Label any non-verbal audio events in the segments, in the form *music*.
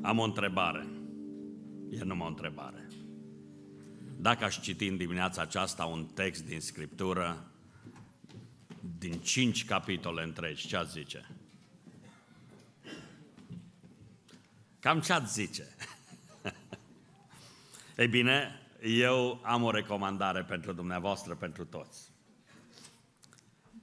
Am o întrebare. E numai o întrebare. Dacă aș citi în dimineața aceasta un text din Scriptură, din cinci capitole întregi, ce ați zice? Cam ce ați zice? *laughs* Ei bine, eu am o recomandare pentru dumneavoastră, pentru toți.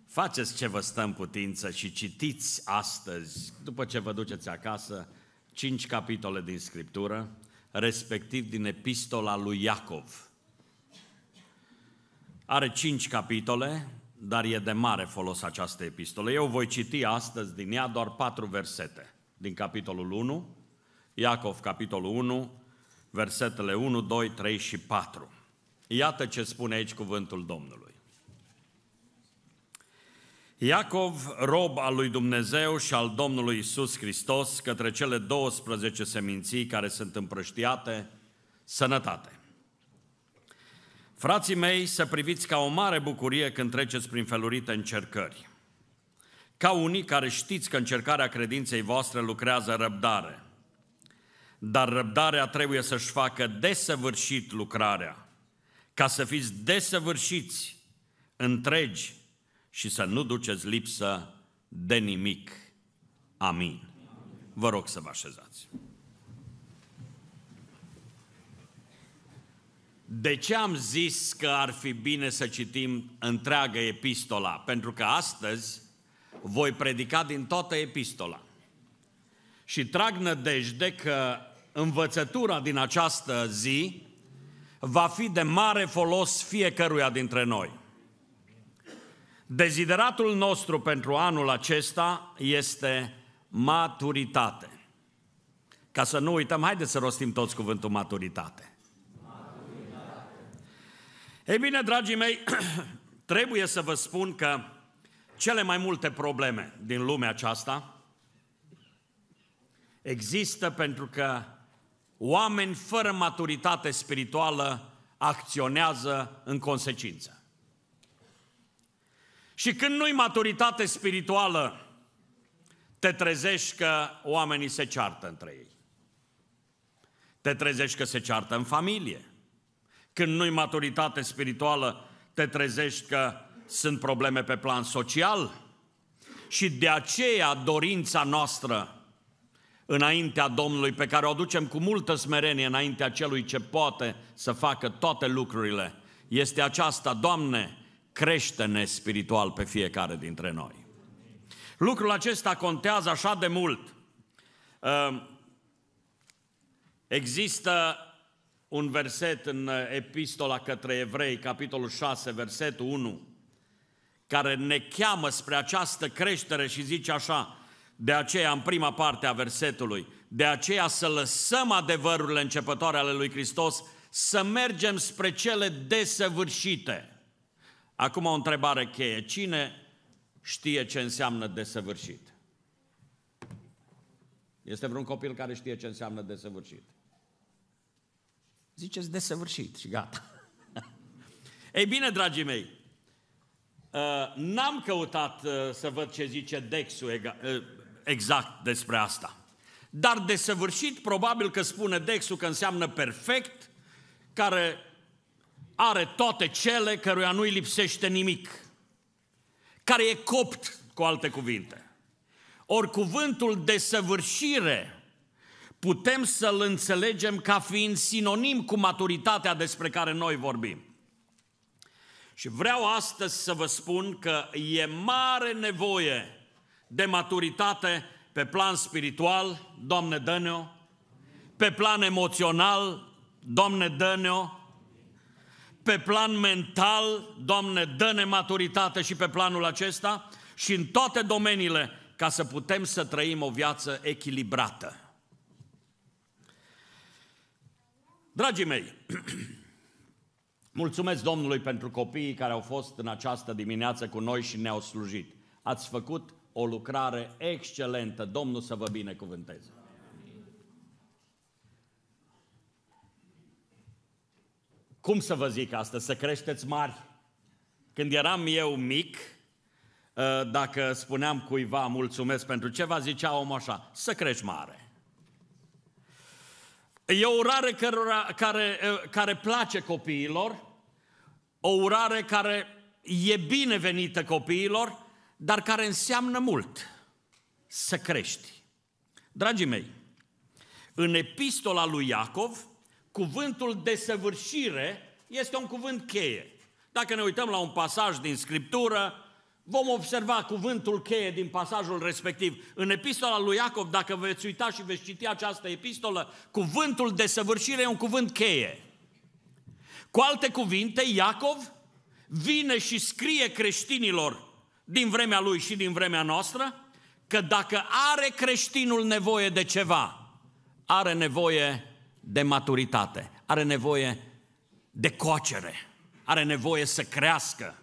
Faceți ce vă stă în putință și citiți astăzi, după ce vă duceți acasă, cinci capitole din Scriptură, respectiv din epistola lui Iacov. Are cinci capitole, dar e de mare folos această epistolă. Eu voi citi astăzi din ea doar patru versete. Din capitolul 1, Iacov, capitolul 1, versetele 1, 2, 3 și 4. Iată ce spune aici cuvântul Domnului. Iacov, rob al lui Dumnezeu și al Domnului Isus Hristos, către cele 12 seminții care sunt împrăștiate, sănătate. Frații mei, să priviți ca o mare bucurie când treceți prin felurite încercări. Ca unii care știți că încercarea credinței voastre lucrează răbdare. Dar răbdarea trebuie să-și facă desăvârșit lucrarea, ca să fiți desăvârșiți, întregi, și să nu duceți lipsă de nimic. Amin. Vă rog să vă așezați. De ce am zis că ar fi bine să citim întreaga epistola? Pentru că astăzi voi predica din toată epistola. Și trag nădejde că învățătura din această zi va fi de mare folos fiecăruia dintre noi. Dezideratul nostru pentru anul acesta este maturitate. Ca să nu uităm, haideți să rostim toți cuvântul maturitate. maturitate. Ei bine, dragii mei, *clears throat* trebuie să vă spun că cele mai multe probleme din lumea aceasta există pentru că oameni fără maturitate spirituală acționează în consecință. Și când nu-i maturitate spirituală, te trezești că oamenii se ceartă între ei. Te trezești că se ceartă în familie. Când nu-i maturitate spirituală, te trezești că sunt probleme pe plan social. Și de aceea dorința noastră înaintea Domnului, pe care o aducem cu multă smerenie înaintea celui ce poate să facă toate lucrurile, este aceasta, Doamne, crește-ne spiritual pe fiecare dintre noi. Lucrul acesta contează așa de mult. Ehm, există un verset în Epistola către Evrei, capitolul 6, versetul 1, care ne cheamă spre această creștere și zice așa, de aceea, în prima parte a versetului, de aceea să lăsăm adevărurile începătoare ale lui Hristos, să mergem spre cele desăvârșite. Acum o întrebare cheie. Cine știe ce înseamnă desăvârșit? Este vreun copil care știe ce înseamnă desăvârșit? Ziceți desăvârșit și gata. *laughs* Ei bine, dragii mei, ă, n-am căutat ă, să văd ce zice Dexul ă, exact despre asta. Dar desăvârșit, probabil că spune Dexul că înseamnă perfect, care are toate cele căruia nu-i lipsește nimic, care e copt, cu alte cuvinte. Ori cuvântul săvârșire putem să-l înțelegem ca fiind sinonim cu maturitatea despre care noi vorbim. Și vreau astăzi să vă spun că e mare nevoie de maturitate pe plan spiritual, Doamne dă pe plan emoțional, Doamne dă pe plan mental, Doamne, dă-ne maturitate și pe planul acesta și în toate domeniile ca să putem să trăim o viață echilibrată. Dragii mei, *clears throat* mulțumesc Domnului pentru copiii care au fost în această dimineață cu noi și ne-au slujit. Ați făcut o lucrare excelentă. Domnul să vă binecuvânteze. cum să vă zic asta, să creșteți mari. Când eram eu mic, ă, dacă spuneam cuiva mulțumesc pentru ceva, zicea omul așa, să crești mare. E o urare cărora, care, ă, care place copiilor, o urare care e binevenită copiilor, dar care înseamnă mult să crești. Dragii mei, în epistola lui Iacov, Cuvântul desăvârșire este un cuvânt cheie. Dacă ne uităm la un pasaj din Scriptură, vom observa cuvântul cheie din pasajul respectiv. În epistola lui Iacov, dacă veți uita și veți citi această epistolă, cuvântul desăvârșire e un cuvânt cheie. Cu alte cuvinte, Iacov vine și scrie creștinilor din vremea lui și din vremea noastră că dacă are creștinul nevoie de ceva, are nevoie de maturitate, are nevoie de coacere, are nevoie să crească,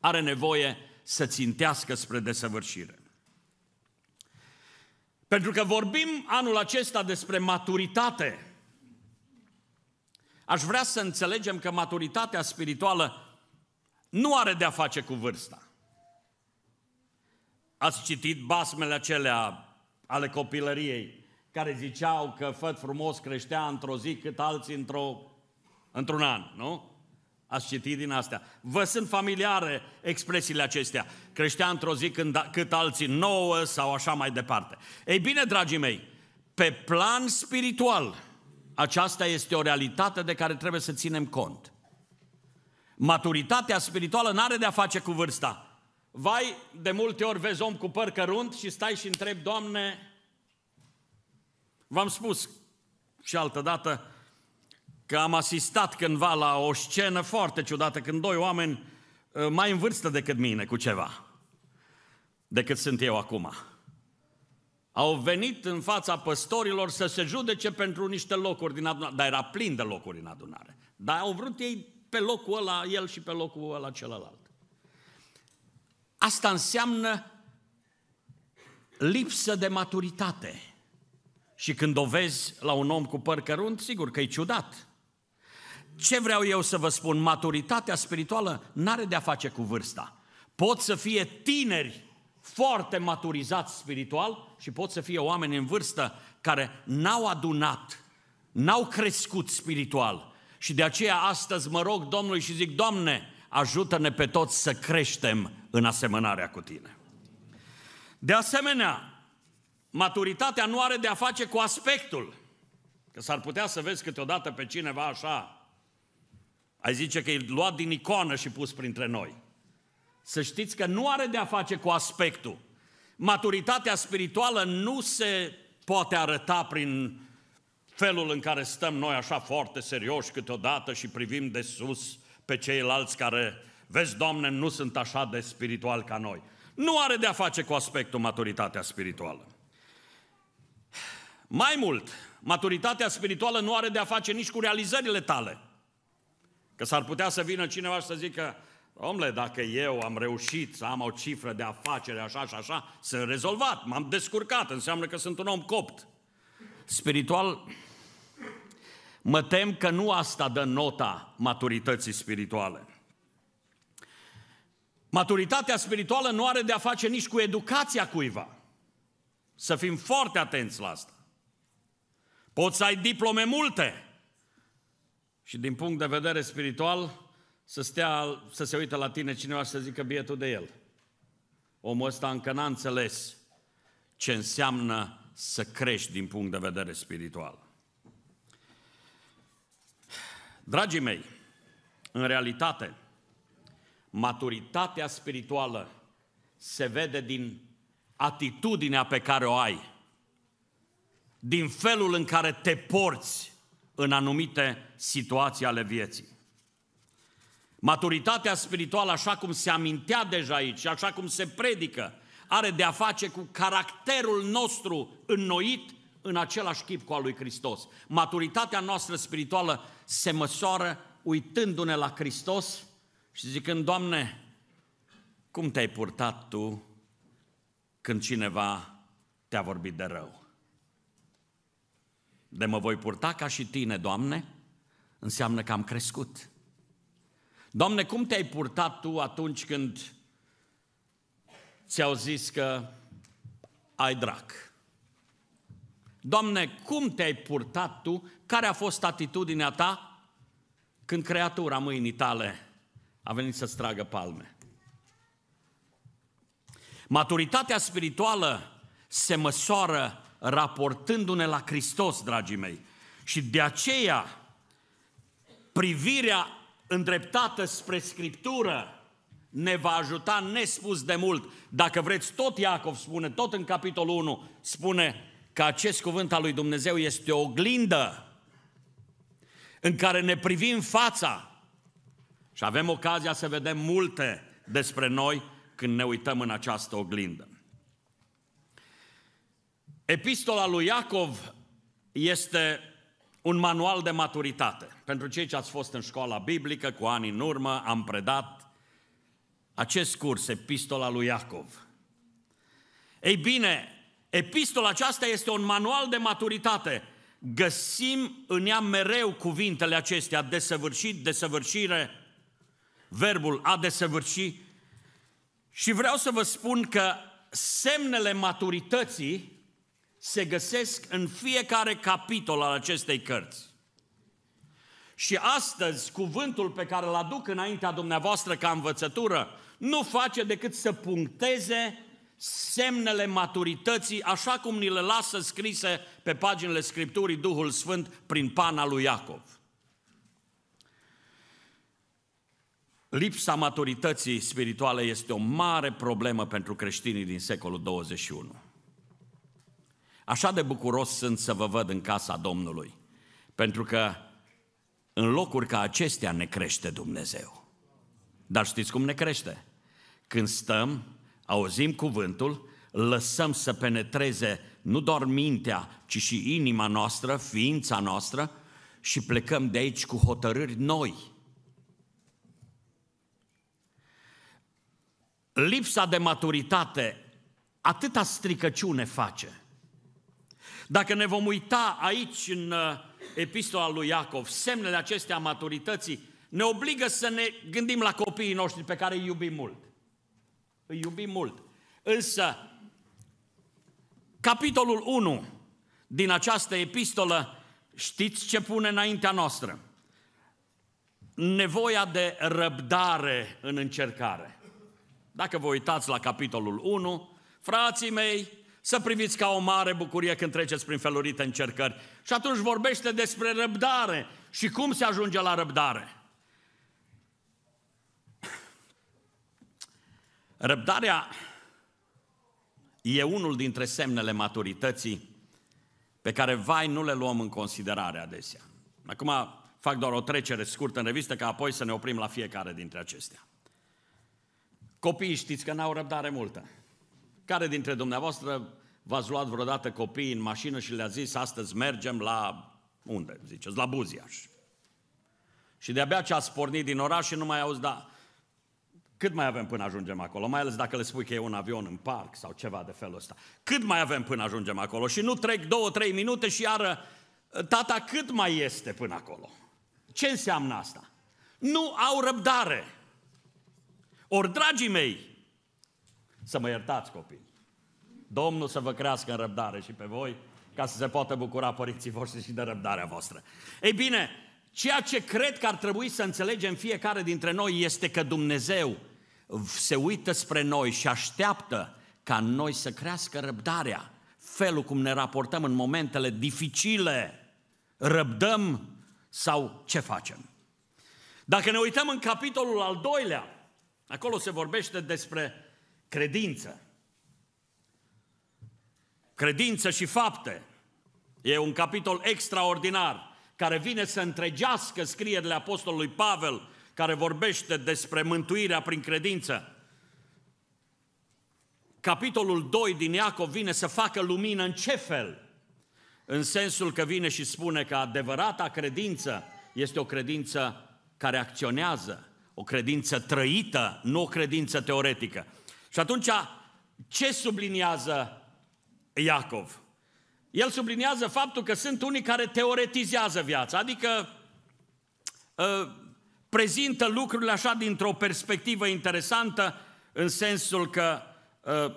are nevoie să țintească spre desăvârșire. Pentru că vorbim anul acesta despre maturitate, aș vrea să înțelegem că maturitatea spirituală nu are de-a face cu vârsta. Ați citit basmele acelea ale copilăriei care ziceau că făt frumos creștea într-o zi cât alții într-o, într-un an, nu? Ați citit din astea. Vă sunt familiare expresiile acestea. Creștea într-o zi când, cât alții nouă sau așa mai departe. Ei bine, dragii mei, pe plan spiritual, aceasta este o realitate de care trebuie să ținem cont. Maturitatea spirituală nu are de-a face cu vârsta. Vai, de multe ori vezi om cu păr cărunt și stai și întrebi, Doamne, V-am spus și altă dată că am asistat cândva la o scenă foarte ciudată când doi oameni uh, mai în vârstă decât mine cu ceva, decât sunt eu acum. Au venit în fața păstorilor să se judece pentru niște locuri din adunare, dar era plin de locuri în adunare. Dar au vrut ei pe locul ăla, el și pe locul ăla celălalt. Asta înseamnă lipsă de maturitate. Și când o vezi la un om cu păr cărunt, sigur că e ciudat. Ce vreau eu să vă spun? Maturitatea spirituală n-are de-a face cu vârsta. Pot să fie tineri foarte maturizați spiritual și pot să fie oameni în vârstă care n-au adunat, n-au crescut spiritual. Și de aceea astăzi mă rog Domnului și zic, Doamne, ajută-ne pe toți să creștem în asemănarea cu Tine. De asemenea, Maturitatea nu are de a face cu aspectul. Că s-ar putea să vezi câteodată pe cineva așa. Ai zice că e luat din icoană și pus printre noi. Să știți că nu are de a face cu aspectul. Maturitatea spirituală nu se poate arăta prin felul în care stăm noi așa foarte serioși câteodată și privim de sus pe ceilalți care, vezi, Doamne, nu sunt așa de spiritual ca noi. Nu are de a face cu aspectul maturitatea spirituală. Mai mult, maturitatea spirituală nu are de a face nici cu realizările tale. Că s-ar putea să vină cineva și să zică, omle, dacă eu am reușit să am o cifră de afacere așa și așa, sunt rezolvat, m-am descurcat, înseamnă că sunt un om copt. Spiritual, mă tem că nu asta dă nota maturității spirituale. Maturitatea spirituală nu are de a face nici cu educația cuiva. Să fim foarte atenți la asta. Poți să ai diplome multe. Și din punct de vedere spiritual, să, stea, să se uite la tine cineva și să zică bietul de el. Omul ăsta încă n-a înțeles ce înseamnă să crești din punct de vedere spiritual. Dragii mei, în realitate, maturitatea spirituală se vede din atitudinea pe care o ai din felul în care te porți în anumite situații ale vieții. Maturitatea spirituală, așa cum se amintea deja aici și așa cum se predică, are de a face cu caracterul nostru înnoit în același chip cu al lui Hristos. Maturitatea noastră spirituală se măsoară uitându-ne la Hristos și zicând, Doamne, cum te-ai purtat Tu când cineva te-a vorbit de rău? de mă voi purta ca și tine, Doamne, înseamnă că am crescut. Doamne, cum te-ai purtat tu atunci când ți-au zis că ai drac? Doamne, cum te-ai purtat tu? Care a fost atitudinea ta când creatura mâinii tale a venit să-ți tragă palme? Maturitatea spirituală se măsoară raportându-ne la Hristos, dragii mei. Și de aceea, privirea îndreptată spre Scriptură ne va ajuta nespus de mult. Dacă vreți, tot Iacov spune, tot în capitolul 1, spune că acest cuvânt al lui Dumnezeu este o oglindă în care ne privim fața și avem ocazia să vedem multe despre noi când ne uităm în această oglindă. Epistola lui Iacov este un manual de maturitate. Pentru cei ce ați fost în școala biblică cu ani în urmă, am predat acest curs, Epistola lui Iacov. Ei bine, epistola aceasta este un manual de maturitate. Găsim în ea mereu cuvintele acestea, desăvârșit, desăvârșire, verbul a desăvârși. Și vreau să vă spun că semnele maturității se găsesc în fiecare capitol al acestei cărți. Și astăzi, cuvântul pe care îl aduc înaintea dumneavoastră ca învățătură, nu face decât să puncteze semnele maturității, așa cum ni le lasă scrise pe paginile Scripturii Duhul Sfânt prin pana lui Iacov. Lipsa maturității spirituale este o mare problemă pentru creștinii din secolul 21. Așa de bucuros sunt să vă văd în casa Domnului, pentru că în locuri ca acestea ne crește Dumnezeu. Dar știți cum ne crește? Când stăm, auzim cuvântul, lăsăm să penetreze nu doar mintea, ci și inima noastră, ființa noastră și plecăm de aici cu hotărâri noi. Lipsa de maturitate atâta stricăciune face dacă ne vom uita aici în uh, epistola lui Iacov, semnele acestea maturității ne obligă să ne gândim la copiii noștri pe care îi iubim mult. Îi iubim mult. Însă, capitolul 1 din această epistolă, știți ce pune înaintea noastră? Nevoia de răbdare în încercare. Dacă vă uitați la capitolul 1, frații mei, să priviți ca o mare bucurie când treceți prin felurite încercări. Și atunci vorbește despre răbdare și cum se ajunge la răbdare. Răbdarea e unul dintre semnele maturității pe care, vai, nu le luăm în considerare adesea. Acum fac doar o trecere scurtă în revistă, ca apoi să ne oprim la fiecare dintre acestea. Copiii știți că n-au răbdare multă. Care dintre dumneavoastră v-ați luat vreodată copiii în mașină și le-a zis astăzi mergem la, unde ziceți, la Buziaș. Și de-abia ce ați pornit din oraș și nu mai auzi, da, cât mai avem până ajungem acolo? Mai ales dacă le spui că e un avion în parc sau ceva de felul ăsta. Cât mai avem până ajungem acolo? Și nu trec două, trei minute și iară, tata, cât mai este până acolo? Ce înseamnă asta? Nu au răbdare. Ori, dragii mei, să mă iertați copii. Domnul să vă crească în răbdare și pe voi, ca să se poată bucura părinții voștri și de răbdarea voastră. Ei bine, ceea ce cred că ar trebui să înțelegem fiecare dintre noi este că Dumnezeu se uită spre noi și așteaptă ca noi să crească răbdarea, felul cum ne raportăm în momentele dificile, răbdăm sau ce facem. Dacă ne uităm în capitolul al doilea, acolo se vorbește despre Credință. Credință și fapte. E un capitol extraordinar care vine să întregească scrierile Apostolului Pavel, care vorbește despre mântuirea prin credință. Capitolul 2 din Iacov vine să facă lumină în ce fel? În sensul că vine și spune că adevărata credință este o credință care acționează, o credință trăită, nu o credință teoretică. Și atunci, ce subliniază Iacov? El subliniază faptul că sunt unii care teoretizează viața, adică ă, prezintă lucrurile așa dintr-o perspectivă interesantă, în sensul că ă,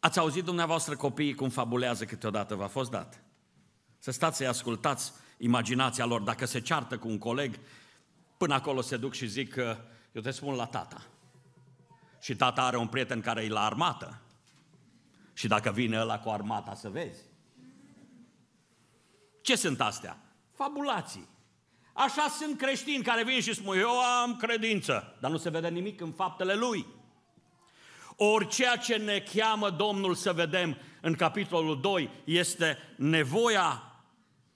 ați auzit dumneavoastră copiii cum fabulează câteodată, v-a fost dat. Să stați să-i ascultați imaginația lor, dacă se ceartă cu un coleg, până acolo se duc și zic, ă, eu te spun la tata. Și tata are un prieten care e la armată. Și dacă vine ăla cu armata, să vezi. Ce sunt astea? Fabulații. Așa sunt creștini care vin și spun, eu am credință, dar nu se vede nimic în faptele lui. Ori ce ne cheamă Domnul să vedem în capitolul 2 este nevoia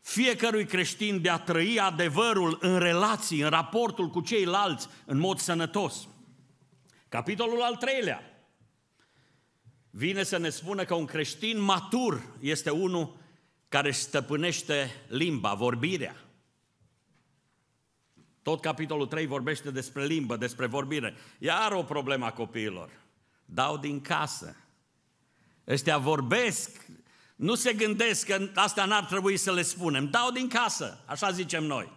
fiecărui creștin de a trăi adevărul în relații, în raportul cu ceilalți, în mod sănătos. Capitolul al treilea vine să ne spună că un creștin matur este unul care stăpânește limba, vorbirea. Tot capitolul 3 vorbește despre limbă, despre vorbire. Iar o problemă a copiilor. Dau din casă. Ăștia vorbesc, nu se gândesc că asta n-ar trebui să le spunem. Dau din casă, așa zicem noi.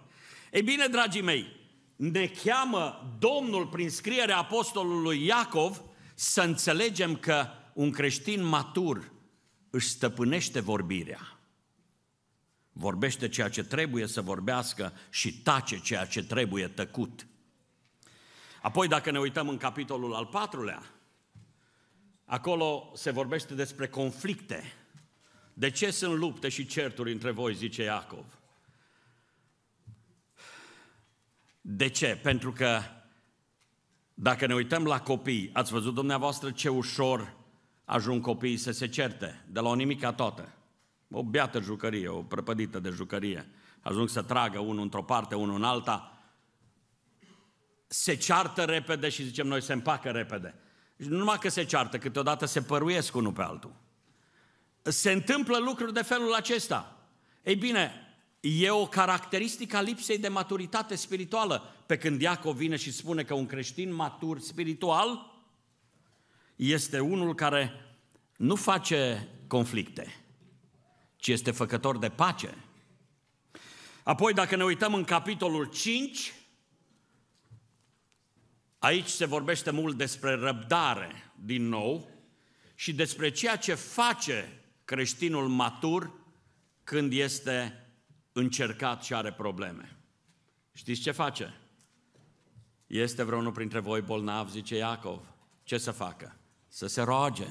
Ei bine, dragii mei, ne cheamă Domnul prin scrierea apostolului Iacov să înțelegem că un creștin matur își stăpânește vorbirea. Vorbește ceea ce trebuie să vorbească și tace ceea ce trebuie tăcut. Apoi, dacă ne uităm în capitolul al patrulea, acolo se vorbește despre conflicte. De ce sunt lupte și certuri între voi, zice Iacov? De ce? Pentru că dacă ne uităm la copii, ați văzut dumneavoastră ce ușor ajung copiii să se certe, de la o nimica toată. O beată jucărie, o prăpădită de jucărie. Ajung să tragă unul într-o parte, unul în alta. Se ceartă repede și zicem noi se împacă repede. Și nu numai că se ceartă, câteodată se păruiesc unul pe altul. Se întâmplă lucruri de felul acesta. Ei bine, e o caracteristică a lipsei de maturitate spirituală. Pe când Iacov vine și spune că un creștin matur spiritual este unul care nu face conflicte, ci este făcător de pace. Apoi, dacă ne uităm în capitolul 5, aici se vorbește mult despre răbdare, din nou, și despre ceea ce face creștinul matur când este încercat și are probleme. Știți ce face? Este vreunul printre voi bolnav, zice Iacov. Ce să facă? Să se roage.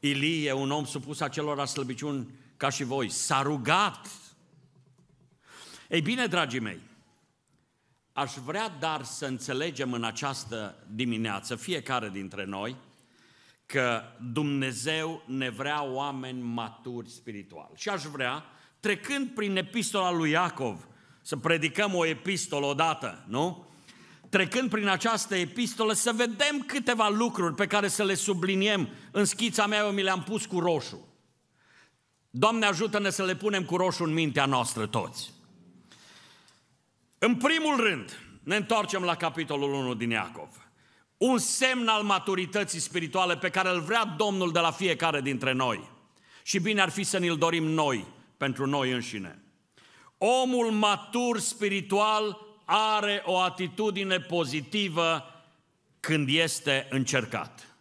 Ilie, un om supus acelor slăbiciuni ca și voi, s-a rugat. Ei bine, dragii mei, aș vrea dar să înțelegem în această dimineață, fiecare dintre noi, că Dumnezeu ne vrea oameni maturi spiritual. Și aș vrea trecând prin epistola lui Iacov, să predicăm o epistolă odată, nu? Trecând prin această epistolă, să vedem câteva lucruri pe care să le subliniem. În schița mea eu mi le-am pus cu roșu. Doamne ajută-ne să le punem cu roșu în mintea noastră toți. În primul rând, ne întoarcem la capitolul 1 din Iacov. Un semn al maturității spirituale pe care îl vrea Domnul de la fiecare dintre noi. Și bine ar fi să ne-l dorim noi, pentru noi înșine. Omul matur spiritual are o atitudine pozitivă când este încercat.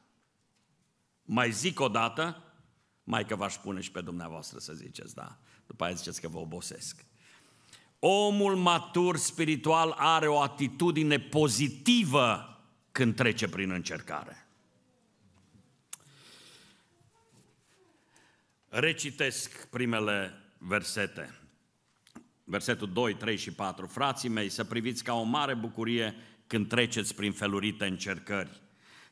Mai zic o dată, mai că v-aș pune și pe dumneavoastră să ziceți, da. După aia ziceți că vă obosesc. Omul matur spiritual are o atitudine pozitivă când trece prin încercare. Recitesc primele versete. Versetul 2, 3 și 4. Frații mei, să priviți ca o mare bucurie când treceți prin felurite încercări.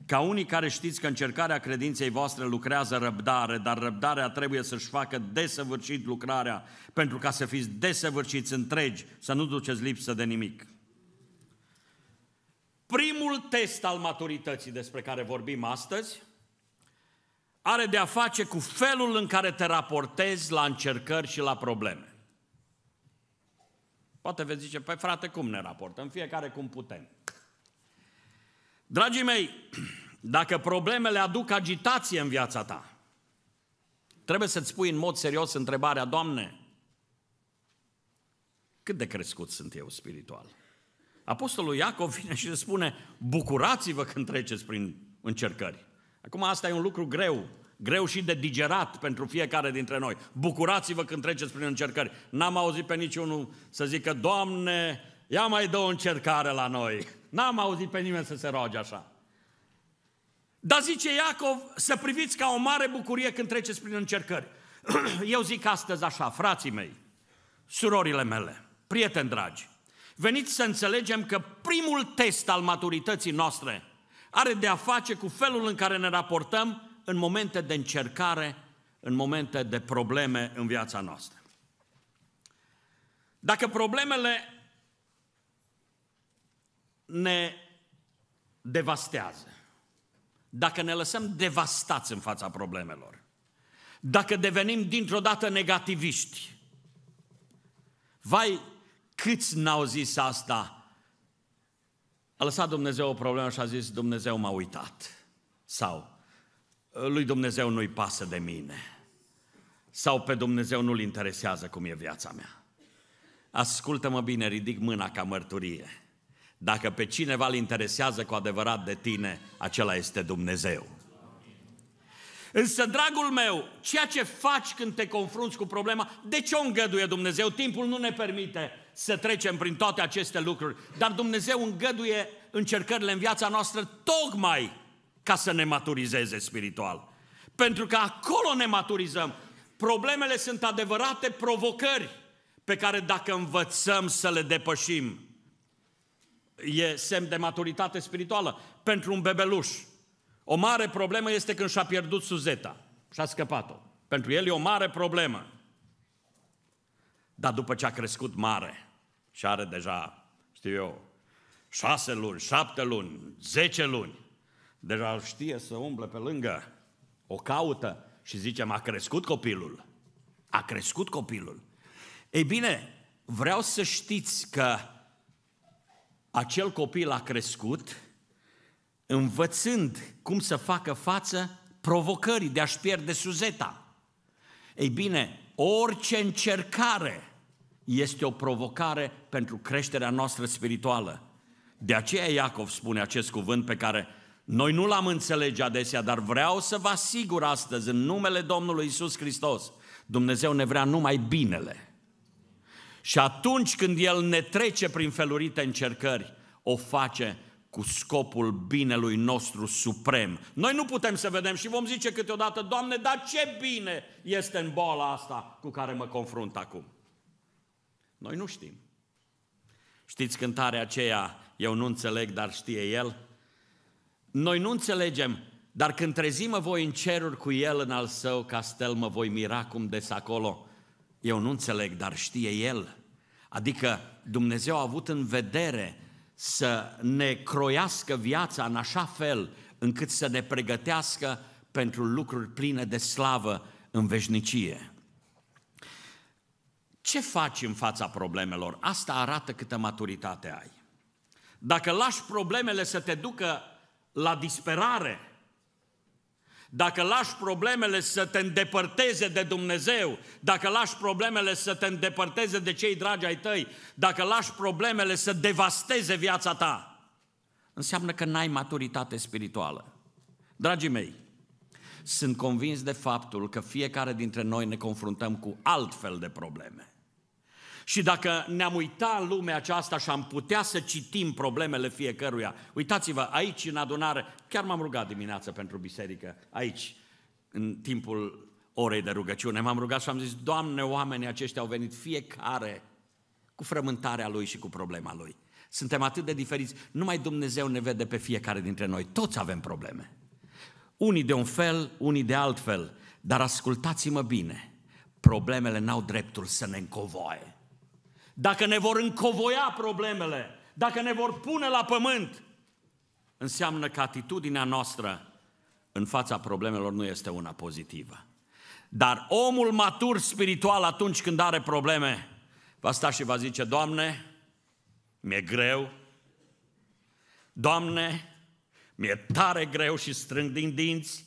Ca unii care știți că încercarea credinței voastre lucrează răbdare, dar răbdarea trebuie să-și facă desăvârșit lucrarea, pentru ca să fiți desăvârșiți întregi, să nu duceți lipsă de nimic. Primul test al maturității despre care vorbim astăzi are de a face cu felul în care te raportezi la încercări și la probleme. Poate veți zice, păi frate, cum ne raportăm? Fiecare cum putem. Dragii mei, *clears throat* dacă problemele aduc agitație în viața ta, trebuie să-ți pui în mod serios întrebarea, Doamne, cât de crescut sunt eu spiritual? Apostolul Iacov vine și le spune, bucurați-vă când treceți prin încercări. Acum asta e un lucru greu, greu și de digerat pentru fiecare dintre noi. Bucurați-vă când treceți prin încercări. N-am auzit pe niciunul să zică, Doamne, ia mai dă o încercare la noi. N-am auzit pe nimeni să se roage așa. Dar zice Iacov să priviți ca o mare bucurie când treceți prin încercări. *clears throat* Eu zic astăzi așa, frații mei, surorile mele, prieteni dragi, veniți să înțelegem că primul test al maturității noastre – are de a face cu felul în care ne raportăm în momente de încercare, în momente de probleme în viața noastră. Dacă problemele ne devastează, dacă ne lăsăm devastați în fața problemelor, dacă devenim dintr-o dată negativiști, vai câți n-au zis asta a lăsat Dumnezeu o problemă și a zis, Dumnezeu m-a uitat. Sau, lui Dumnezeu nu-i pasă de mine. Sau pe Dumnezeu nu-l interesează cum e viața mea. Ascultă-mă bine, ridic mâna ca mărturie. Dacă pe cineva îl interesează cu adevărat de tine, acela este Dumnezeu. Însă, dragul meu, ceea ce faci când te confrunți cu problema, de ce o îngăduie Dumnezeu? Timpul nu ne permite să trecem prin toate aceste lucruri. Dar Dumnezeu îngăduie încercările în viața noastră tocmai ca să ne maturizeze spiritual. Pentru că acolo ne maturizăm. Problemele sunt adevărate provocări pe care dacă învățăm să le depășim, e semn de maturitate spirituală. Pentru un bebeluș, o mare problemă este când și-a pierdut suzeta și a scăpat-o. Pentru el e o mare problemă. Dar după ce a crescut mare și are deja, știu eu, șase luni, șapte luni, zece luni, deja știe să umble pe lângă, o caută și zicem, a crescut copilul. A crescut copilul. Ei bine, vreau să știți că acel copil a crescut învățând cum să facă față provocării de a-și pierde suzeta. Ei bine, orice încercare este o provocare pentru creșterea noastră spirituală. De aceea Iacov spune acest cuvânt pe care noi nu l-am înțelege adesea, dar vreau să vă asigur astăzi, în numele Domnului Isus Hristos, Dumnezeu ne vrea numai binele. Și atunci când El ne trece prin felurite încercări, o face cu scopul binelui nostru suprem. Noi nu putem să vedem și vom zice câteodată, Doamne, dar ce bine este în boala asta cu care mă confrunt acum. Noi nu știm. Știți cântarea aceea, eu nu înțeleg, dar știe El? Noi nu înțelegem, dar când trezim mă voi în ceruri cu El în al său castel, mă voi mira cum des acolo. Eu nu înțeleg, dar știe El. Adică Dumnezeu a avut în vedere să ne croiască viața în așa fel încât să ne pregătească pentru lucruri pline de slavă în veșnicie. Ce faci în fața problemelor? Asta arată câtă maturitate ai. Dacă lași problemele să te ducă la disperare, dacă lași problemele să te îndepărteze de Dumnezeu, dacă lași problemele să te îndepărteze de cei dragi ai tăi, dacă lași problemele să devasteze viața ta, înseamnă că n-ai maturitate spirituală. Dragii mei, sunt convins de faptul că fiecare dintre noi ne confruntăm cu altfel de probleme. Și dacă ne-am uitat în lumea aceasta și am putea să citim problemele fiecăruia, uitați-vă, aici în adunare, chiar m-am rugat dimineața pentru biserică, aici, în timpul orei de rugăciune, m-am rugat și am zis, Doamne, oamenii aceștia au venit fiecare cu frământarea lui și cu problema lui. Suntem atât de diferiți, numai Dumnezeu ne vede pe fiecare dintre noi, toți avem probleme. Unii de un fel, unii de altfel, dar ascultați-mă bine, problemele n-au dreptul să ne încovoie dacă ne vor încovoia problemele, dacă ne vor pune la pământ, înseamnă că atitudinea noastră în fața problemelor nu este una pozitivă. Dar omul matur spiritual atunci când are probleme, va sta și va zice, Doamne, mi-e greu, Doamne, mi-e tare greu și strâng din dinți,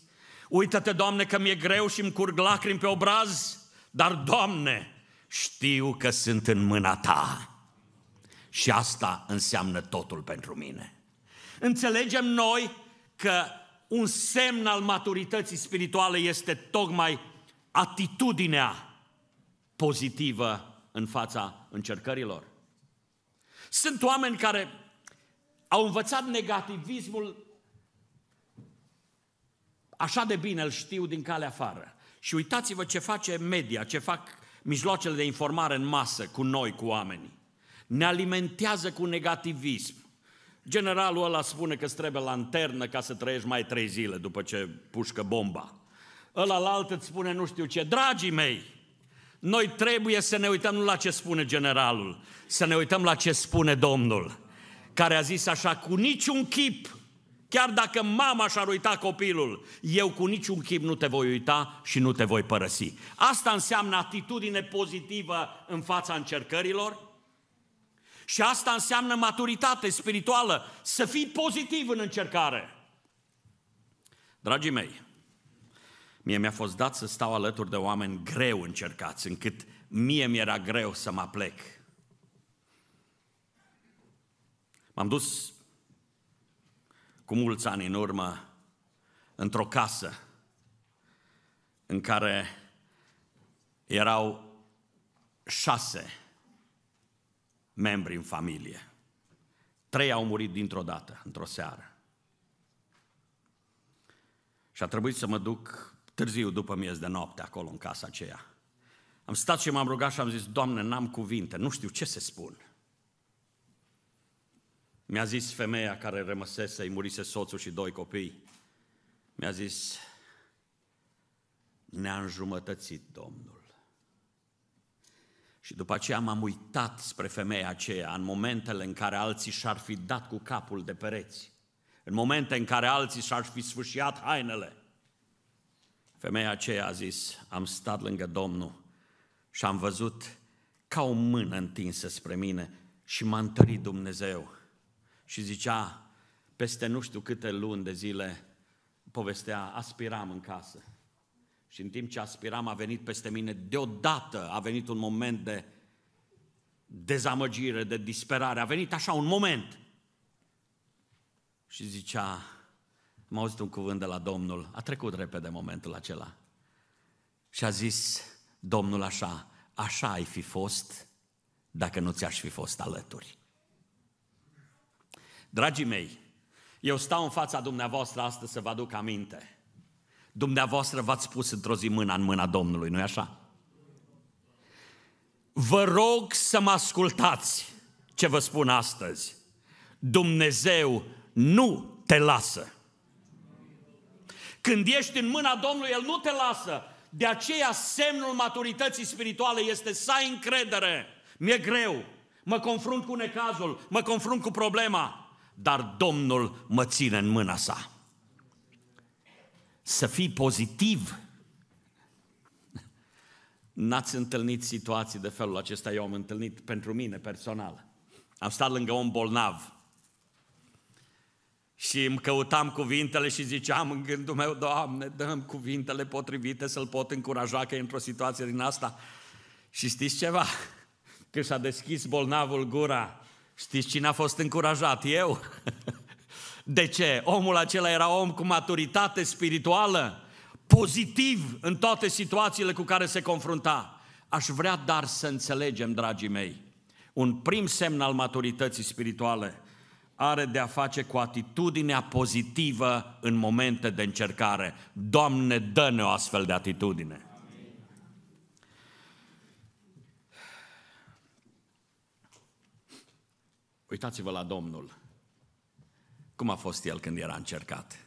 uită-te, Doamne, că mi-e greu și îmi curg lacrimi pe obraz, dar, Doamne, știu că sunt în mâna ta. Și asta înseamnă totul pentru mine. Înțelegem noi că un semn al maturității spirituale este tocmai atitudinea pozitivă în fața încercărilor. Sunt oameni care au învățat negativismul așa de bine, îl știu din calea afară. Și uitați-vă ce face media, ce fac mijloacele de informare în masă cu noi, cu oamenii. Ne alimentează cu negativism. Generalul ăla spune că trebuie lanternă ca să trăiești mai trei zile după ce pușcă bomba. Ăla la altă îți spune nu știu ce. Dragii mei, noi trebuie să ne uităm nu la ce spune generalul, să ne uităm la ce spune Domnul, care a zis așa, cu niciun chip Chiar dacă mama și-ar uita copilul, eu cu niciun chip nu te voi uita și nu te voi părăsi. Asta înseamnă atitudine pozitivă în fața încercărilor și asta înseamnă maturitate spirituală, să fii pozitiv în încercare. Dragii mei, mie mi-a fost dat să stau alături de oameni greu încercați, încât mie mi-era greu să mă plec. M-am dus cu mulți ani în urmă într-o casă în care erau șase membri în familie. Trei au murit dintr-o dată, într-o seară. Și a trebuit să mă duc târziu după miez de noapte acolo în casa aceea. Am stat și m-am rugat și am zis, Doamne, n-am cuvinte, nu știu ce se spun. Mi-a zis femeia care rămăsese, îi murise soțul și doi copii, mi-a zis, ne-a înjumătățit Domnul. Și după aceea m-am uitat spre femeia aceea în momentele în care alții și-ar fi dat cu capul de pereți, în momente în care alții și-ar fi sfârșiat hainele. Femeia aceea a zis, am stat lângă Domnul și am văzut ca o mână întinsă spre mine și m-a întărit Dumnezeu și zicea, peste nu știu câte luni de zile, povestea, aspiram în casă. Și în timp ce aspiram, a venit peste mine, deodată a venit un moment de dezamăgire, de disperare. A venit așa un moment. Și zicea, m-a auzit un cuvânt de la Domnul, a trecut repede momentul acela. Și a zis Domnul așa, așa ai fi fost dacă nu ți-aș fi fost alături. Dragii mei, eu stau în fața dumneavoastră astăzi să vă aduc aminte. Dumneavoastră v-ați pus într-o zi mâna în mâna Domnului, nu-i așa? Vă rog să mă ascultați ce vă spun astăzi. Dumnezeu nu te lasă. Când ești în mâna Domnului, El nu te lasă. De aceea semnul maturității spirituale este să ai încredere. Mi-e greu, mă confrunt cu necazul, mă confrunt cu problema, dar Domnul mă ține în mâna sa. Să fii pozitiv. *laughs* N-ați întâlnit situații de felul acesta, eu am întâlnit pentru mine personal. Am stat lângă un bolnav și îmi căutam cuvintele și ziceam în gândul meu, Doamne, dăm cuvintele potrivite să-l pot încuraja că e într-o situație din asta. Și știți ceva? *laughs* Când s-a deschis bolnavul gura, Știți cine a fost încurajat? Eu. *laughs* De ce? Omul acela era om cu maturitate spirituală, pozitiv în toate situațiile cu care se confrunta. Aș vrea dar să înțelegem, dragii mei, un prim semn al maturității spirituale are de a face cu atitudinea pozitivă în momente de încercare. Doamne, dă-ne o astfel de atitudine! Uitați-vă la Domnul. Cum a fost el când era încercat?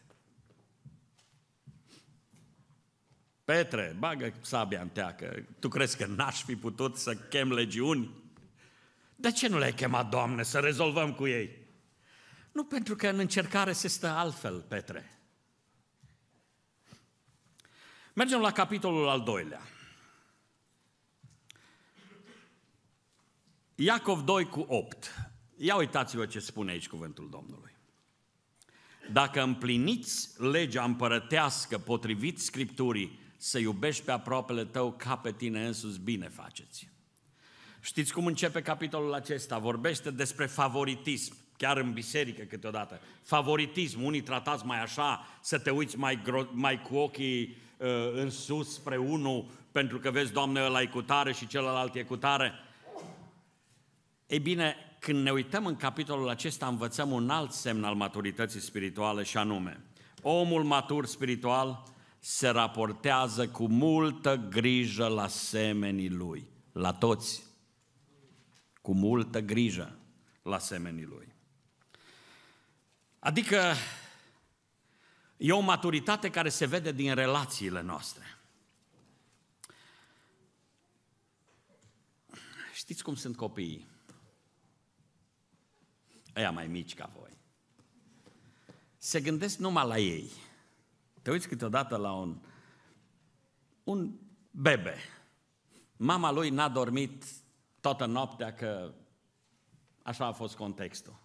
Petre, bagă sabia în teacă. Tu crezi că n-aș fi putut să chem legiuni? De ce nu le-ai chemat, Doamne, să rezolvăm cu ei? Nu pentru că în încercare se stă altfel, Petre. Mergem la capitolul al doilea. Iacov 2 cu 8. Ia uitați-vă ce spune aici cuvântul Domnului. Dacă împliniți legea împărătească potrivit Scripturii, să iubești pe aproapele tău ca pe tine însuți, bine faceți. Știți cum începe capitolul acesta? Vorbește despre favoritism, chiar în biserică câteodată. Favoritism, unii tratați mai așa, să te uiți mai, gro- mai cu ochii uh, în sus spre unul, pentru că vezi, Doamne, ăla e cu tare și celălalt e cu tare. Ei bine, când ne uităm în capitolul acesta, învățăm un alt semn al maturității spirituale și anume, omul matur spiritual se raportează cu multă grijă la semenii lui, la toți, cu multă grijă la semenii lui. Adică e o maturitate care se vede din relațiile noastre. Știți cum sunt copiii? ăia mai mici ca voi. Se gândesc numai la ei. Te uiți câteodată la un, un bebe. Mama lui n-a dormit toată noaptea că așa a fost contextul.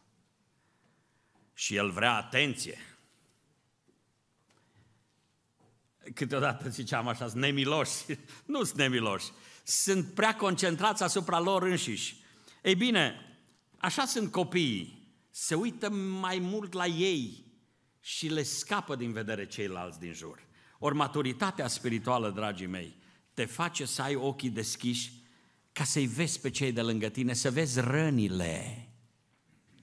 Și el vrea atenție. Câteodată ziceam așa, sunt nemiloși. *laughs* nu sunt nemiloși. Sunt prea concentrați asupra lor înșiși. Ei bine, așa sunt copiii se uită mai mult la ei și le scapă din vedere ceilalți din jur. Ori maturitatea spirituală, dragii mei, te face să ai ochii deschiși ca să-i vezi pe cei de lângă tine, să vezi rănile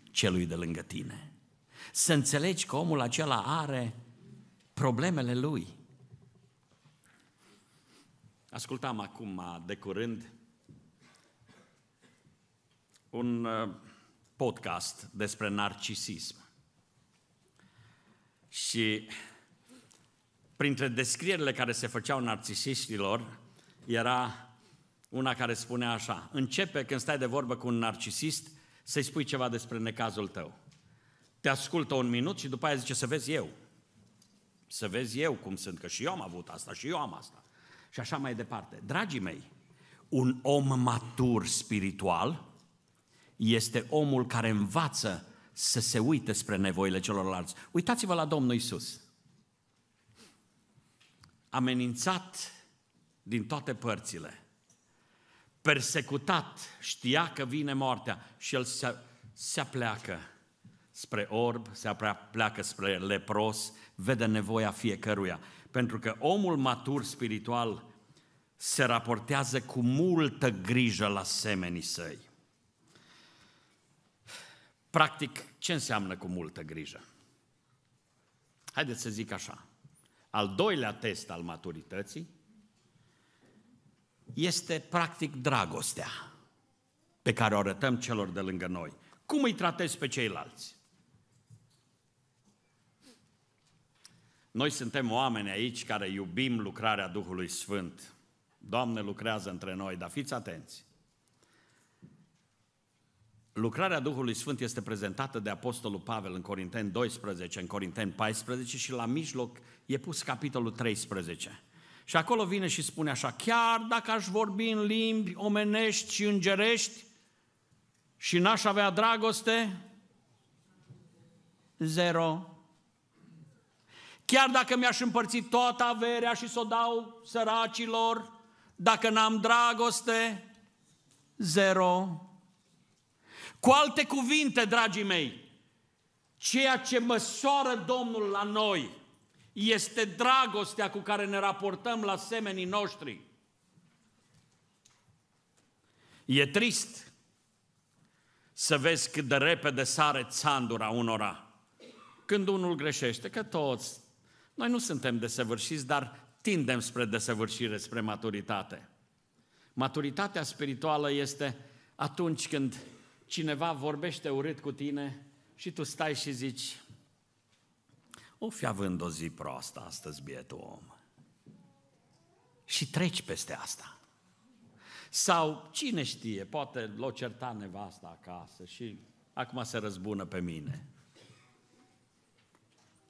celui de lângă tine. Să înțelegi că omul acela are problemele lui. Ascultam acum, de curând, un uh, podcast despre narcisism. Și printre descrierile care se făceau narcisiștilor era una care spunea așa, începe când stai de vorbă cu un narcisist să-i spui ceva despre necazul tău. Te ascultă un minut și după aia zice să vezi eu. Să vezi eu cum sunt, că și eu am avut asta, și eu am asta. Și așa mai departe. Dragii mei, un om matur spiritual este omul care învață să se uite spre nevoile celorlalți. Uitați-vă la Domnul Isus. Amenințat din toate părțile, persecutat, știa că vine moartea și el se, se pleacă spre orb, se pleacă spre lepros, vede nevoia fiecăruia. Pentru că omul matur spiritual se raportează cu multă grijă la semenii săi. Practic, ce înseamnă cu multă grijă? Haideți să zic așa. Al doilea test al maturității este practic dragostea pe care o arătăm celor de lângă noi. Cum îi tratezi pe ceilalți? Noi suntem oameni aici care iubim lucrarea Duhului Sfânt. Doamne lucrează între noi, dar fiți atenți lucrarea Duhului Sfânt este prezentată de Apostolul Pavel în Corinten 12, în Corinten 14 și la mijloc e pus capitolul 13. Și acolo vine și spune așa, chiar dacă aș vorbi în limbi omenești și îngerești și n-aș avea dragoste, zero. Chiar dacă mi-aș împărți toată averea și să o dau săracilor, dacă n-am dragoste, zero. Cu alte cuvinte, dragii mei, ceea ce măsoară Domnul la noi este dragostea cu care ne raportăm la semenii noștri. E trist să vezi cât de repede sare țandura unora când unul greșește, că toți, noi nu suntem desăvârșiți, dar tindem spre desăvârșire, spre maturitate. Maturitatea spirituală este atunci când cineva vorbește urât cu tine și tu stai și zici, o fi având o zi proastă astăzi, bietul om. Și treci peste asta. Sau cine știe, poate l-o certa nevasta acasă și acum se răzbună pe mine.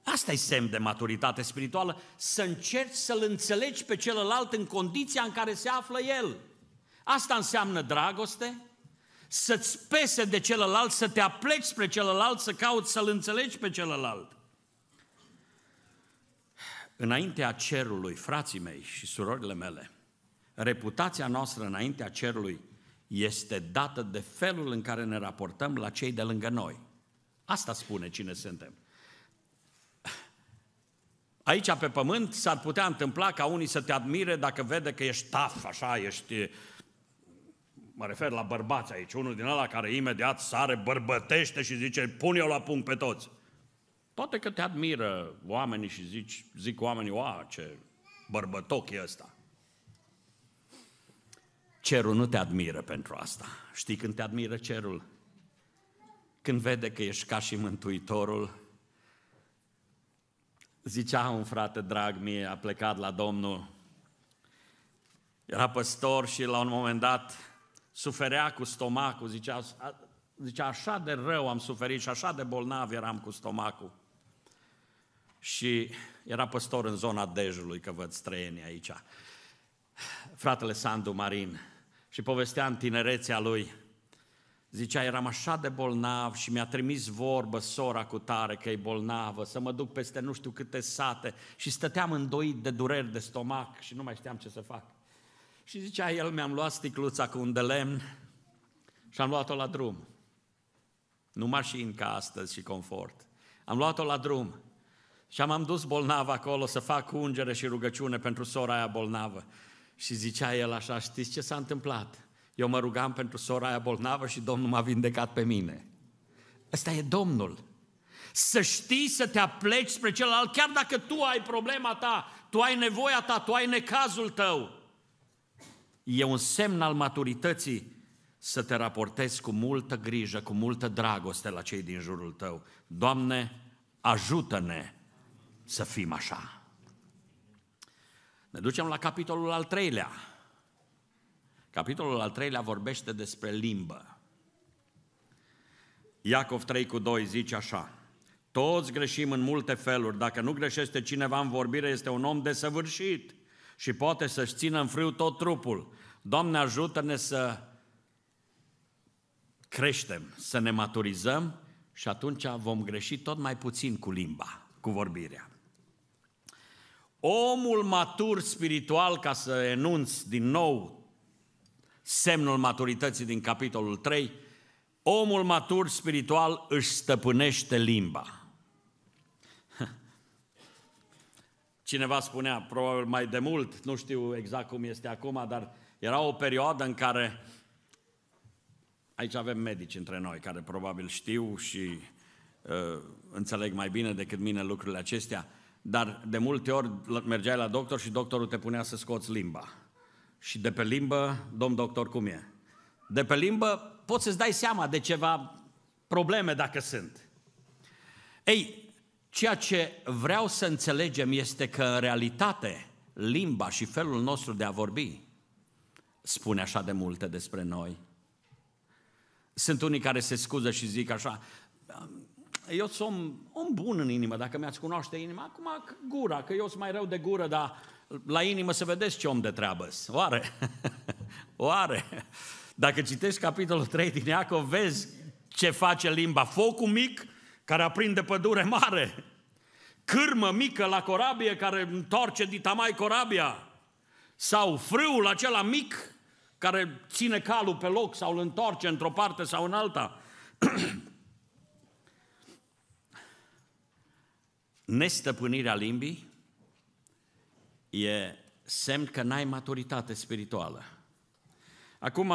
Asta e semn de maturitate spirituală, să încerci să-l înțelegi pe celălalt în condiția în care se află el. Asta înseamnă dragoste, să-ți pese de celălalt, să te apleci spre celălalt, să cauți să-l înțelegi pe celălalt. Înaintea cerului, frații mei și surorile mele, reputația noastră înaintea cerului este dată de felul în care ne raportăm la cei de lângă noi. Asta spune cine suntem. Aici, pe pământ, s-ar putea întâmpla ca unii să te admire dacă vede că ești taf, așa, ești mă refer la bărbați aici, unul din ăla care imediat sare, bărbătește și zice, pun eu la punct pe toți. Poate că te admiră oamenii și zici, zic oamenii, oa, ce bărbătoc e ăsta. Cerul nu te admiră pentru asta. Știi când te admiră cerul? Când vede că ești ca și Mântuitorul, zicea un frate drag mie, a plecat la Domnul, era păstor și la un moment dat suferea cu stomacul, zicea, zicea așa de rău am suferit și așa de bolnav eram cu stomacul. Și era păstor în zona Dejului, că văd străieni aici, fratele Sandu Marin, și povestea în tinerețea lui, Zicea, eram așa de bolnav și mi-a trimis vorbă sora cu tare că e bolnavă, să mă duc peste nu știu câte sate și stăteam îndoit de dureri de stomac și nu mai știam ce să fac. Și zicea el, mi-am luat sticluța cu un de lemn și am luat-o la drum. Nu mașini ca astăzi și confort. Am luat-o la drum și am dus bolnav acolo să fac ungere și rugăciune pentru sora aia bolnavă. Și zicea el așa, știți ce s-a întâmplat? Eu mă rugam pentru sora aia bolnavă și Domnul m-a vindecat pe mine. Ăsta e Domnul. Să știi să te apleci spre celălalt, chiar dacă tu ai problema ta, tu ai nevoia ta, tu ai necazul tău e un semn al maturității să te raportezi cu multă grijă, cu multă dragoste la cei din jurul tău. Doamne, ajută-ne să fim așa. Ne ducem la capitolul al treilea. Capitolul al treilea vorbește despre limbă. Iacov 3 cu 2 zice așa, toți greșim în multe feluri, dacă nu greșește cineva în vorbire, este un om desăvârșit, și poate să-și țină în frâu tot trupul. Doamne ajută-ne să creștem, să ne maturizăm și atunci vom greși tot mai puțin cu limba, cu vorbirea. Omul matur spiritual, ca să enunț din nou semnul maturității din capitolul 3, omul matur spiritual își stăpânește limba. Cineva spunea, probabil mai de mult, nu știu exact cum este acum, dar era o perioadă în care aici avem medici între noi care probabil știu și uh, înțeleg mai bine decât mine lucrurile acestea, dar de multe ori mergeai la doctor și doctorul te punea să scoți limba. Și de pe limbă, domn doctor, cum e? De pe limbă poți să-ți dai seama de ceva probleme dacă sunt. Ei, Ceea ce vreau să înțelegem este că, în realitate, limba și felul nostru de a vorbi spune așa de multe despre noi. Sunt unii care se scuză și zic așa, eu sunt om, bun în inimă, dacă mi-ați cunoaște inima, acum gura, că eu sunt mai rău de gură, dar la inimă să vedeți ce om de treabă Oare? *laughs* Oare? Dacă citești capitolul 3 din Iacov, vezi ce face limba. Focul mic care aprinde pădure mare, cârmă mică la corabie care întorce ditamai corabia, sau frâul acela mic care ține calul pe loc sau îl întorce într-o parte sau în alta. *clears throat* Nestăpânirea limbii e semn că n-ai maturitate spirituală. Acum,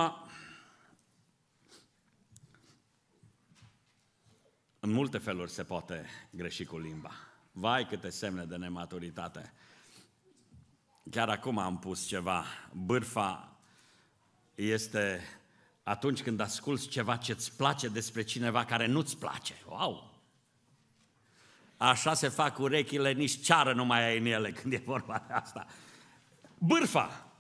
În multe feluri se poate greși cu limba. Vai câte semne de nematuritate. Chiar acum am pus ceva. Bârfa este atunci când asculți ceva ce îți place despre cineva care nu-ți place. Wow! Așa se fac urechile, nici ceară nu mai ai în ele când e vorba de asta. Bârfa.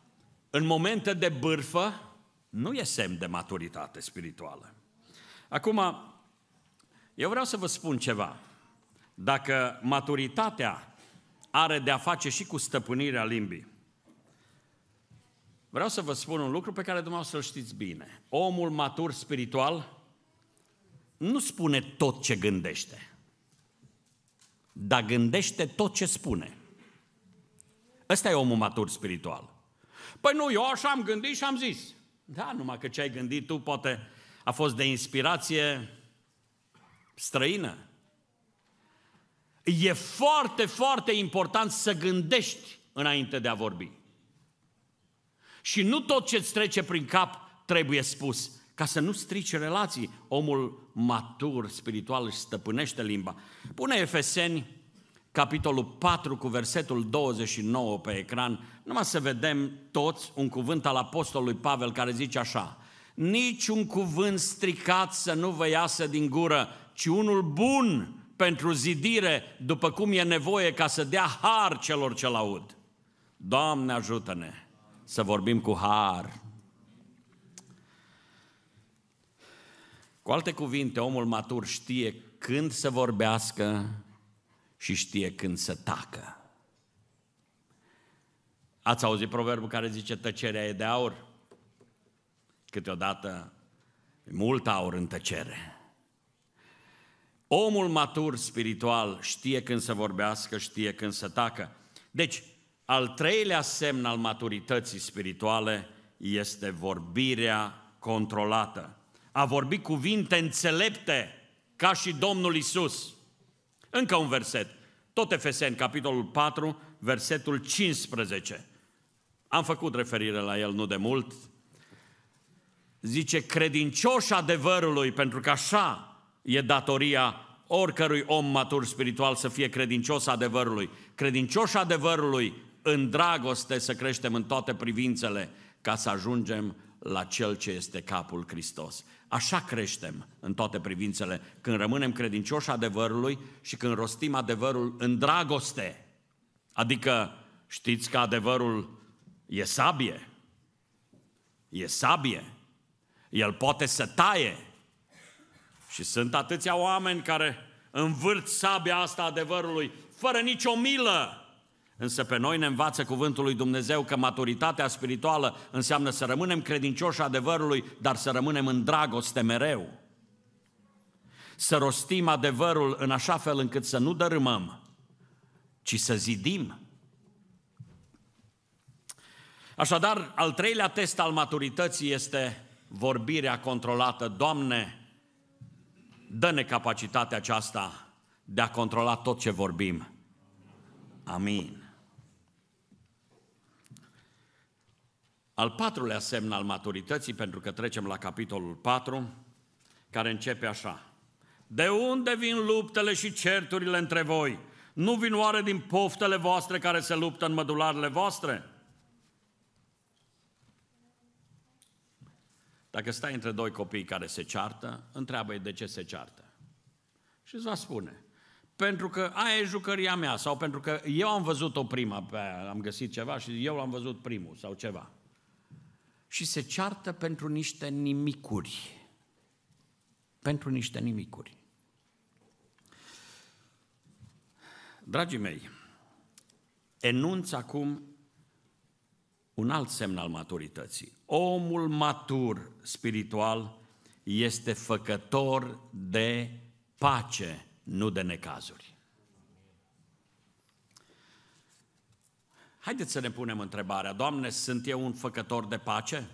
În momente de bârfă nu e semn de maturitate spirituală. Acum, eu vreau să vă spun ceva. Dacă maturitatea are de-a face și cu stăpânirea limbii, vreau să vă spun un lucru pe care dumneavoastră îl știți bine. Omul matur spiritual nu spune tot ce gândește, dar gândește tot ce spune. Ăsta e omul matur spiritual. Păi nu, eu așa am gândit și am zis. Da, numai că ce ai gândit tu poate a fost de inspirație, străină. E foarte, foarte important să gândești înainte de a vorbi. Și nu tot ce îți trece prin cap trebuie spus, ca să nu strici relații. Omul matur, spiritual, își stăpânește limba. Pune Efeseni, capitolul 4, cu versetul 29 pe ecran, numai să vedem toți un cuvânt al apostolului Pavel care zice așa, niciun cuvânt stricat să nu vă iasă din gură, ci unul bun pentru zidire, după cum e nevoie ca să dea har celor ce laud. Doamne, ajută-ne să vorbim cu har. Cu alte cuvinte, omul matur știe când să vorbească și știe când să tacă. Ați auzit proverbul care zice tăcerea e de aur? Câteodată e mult aur în tăcere. Omul matur spiritual știe când să vorbească, știe când să tacă. Deci, al treilea semn al maturității spirituale este vorbirea controlată. A vorbi cuvinte înțelepte, ca și Domnul Isus. Încă un verset, tot Efeseni, capitolul 4, versetul 15. Am făcut referire la el nu de mult. Zice, credincioși adevărului, pentru că așa E datoria oricărui om matur spiritual să fie credincios adevărului. Credincioși adevărului, în dragoste să creștem în toate privințele, ca să ajungem la Cel ce este capul Hristos. Așa creștem în toate privințele, când rămânem credincioși adevărului și când rostim adevărul în dragoste. Adică știți că adevărul e sabie, e sabie, el poate să taie, și sunt atâția oameni care învârt sabia asta adevărului, fără nicio milă. Însă pe noi ne învață cuvântul lui Dumnezeu că maturitatea spirituală înseamnă să rămânem credincioși adevărului, dar să rămânem în dragoste mereu. Să rostim adevărul în așa fel încât să nu dărâmăm, ci să zidim. Așadar, al treilea test al maturității este vorbirea controlată. Doamne, dă-ne capacitatea aceasta de a controla tot ce vorbim. Amin. Al patrulea semn al maturității, pentru că trecem la capitolul 4, care începe așa. De unde vin luptele și certurile între voi? Nu vin oare din poftele voastre care se luptă în mădularele voastre? Dacă stai între doi copii care se ceartă, întreabă-i de ce se ceartă. Și îți va spune. Pentru că aia e jucăria mea sau pentru că eu am văzut-o prima pe aia, am găsit ceva și eu l-am văzut primul sau ceva. Și se ceartă pentru niște nimicuri. Pentru niște nimicuri. Dragii mei, enunț acum un alt semn al maturității omul matur spiritual este făcător de pace, nu de necazuri. Haideți să ne punem întrebarea, Doamne, sunt eu un făcător de pace?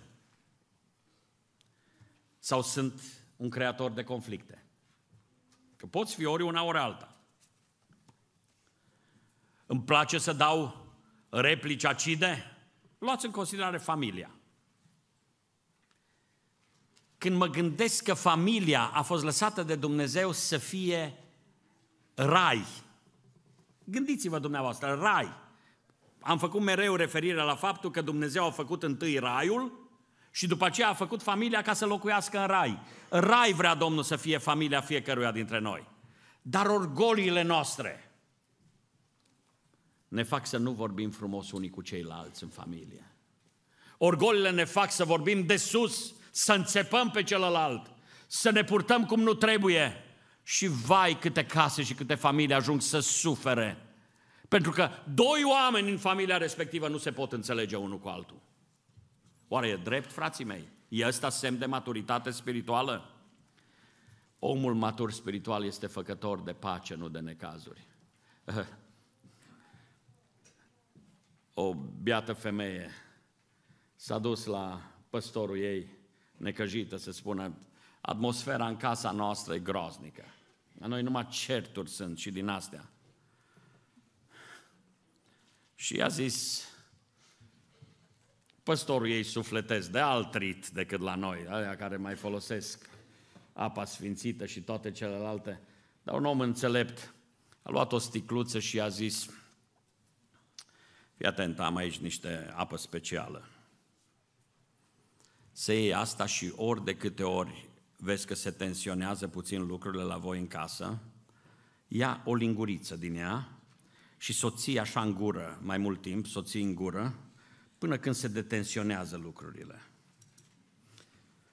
Sau sunt un creator de conflicte? Că poți fi ori una, ori alta. Îmi place să dau replici acide? Luați în considerare familia când mă gândesc că familia a fost lăsată de Dumnezeu să fie rai. Gândiți-vă dumneavoastră, rai. Am făcut mereu referire la faptul că Dumnezeu a făcut întâi raiul și după aceea a făcut familia ca să locuiască în rai. Rai vrea Domnul să fie familia fiecăruia dintre noi. Dar orgoliile noastre ne fac să nu vorbim frumos unii cu ceilalți în familie. Orgolile ne fac să vorbim de sus să înțepăm pe celălalt, să ne purtăm cum nu trebuie. Și vai câte case și câte familii ajung să sufere. Pentru că doi oameni în familia respectivă nu se pot înțelege unul cu altul. Oare e drept, frații mei? E ăsta semn de maturitate spirituală? Omul matur spiritual este făcător de pace, nu de necazuri. *laughs* O biată femeie s-a dus la păstorul ei necăjită, se spune, atmosfera în casa noastră e groaznică. La noi numai certuri sunt și din astea. Și a zis păstorul ei sufletesc de alt rit decât la noi, aia care mai folosesc apa sfințită și toate celelalte. Dar un om înțelept a luat o sticluță și a zis, fii atent, am aici niște apă specială să iei asta și ori de câte ori vezi că se tensionează puțin lucrurile la voi în casă, ia o linguriță din ea și soții așa în gură mai mult timp, soții în gură, până când se detensionează lucrurile.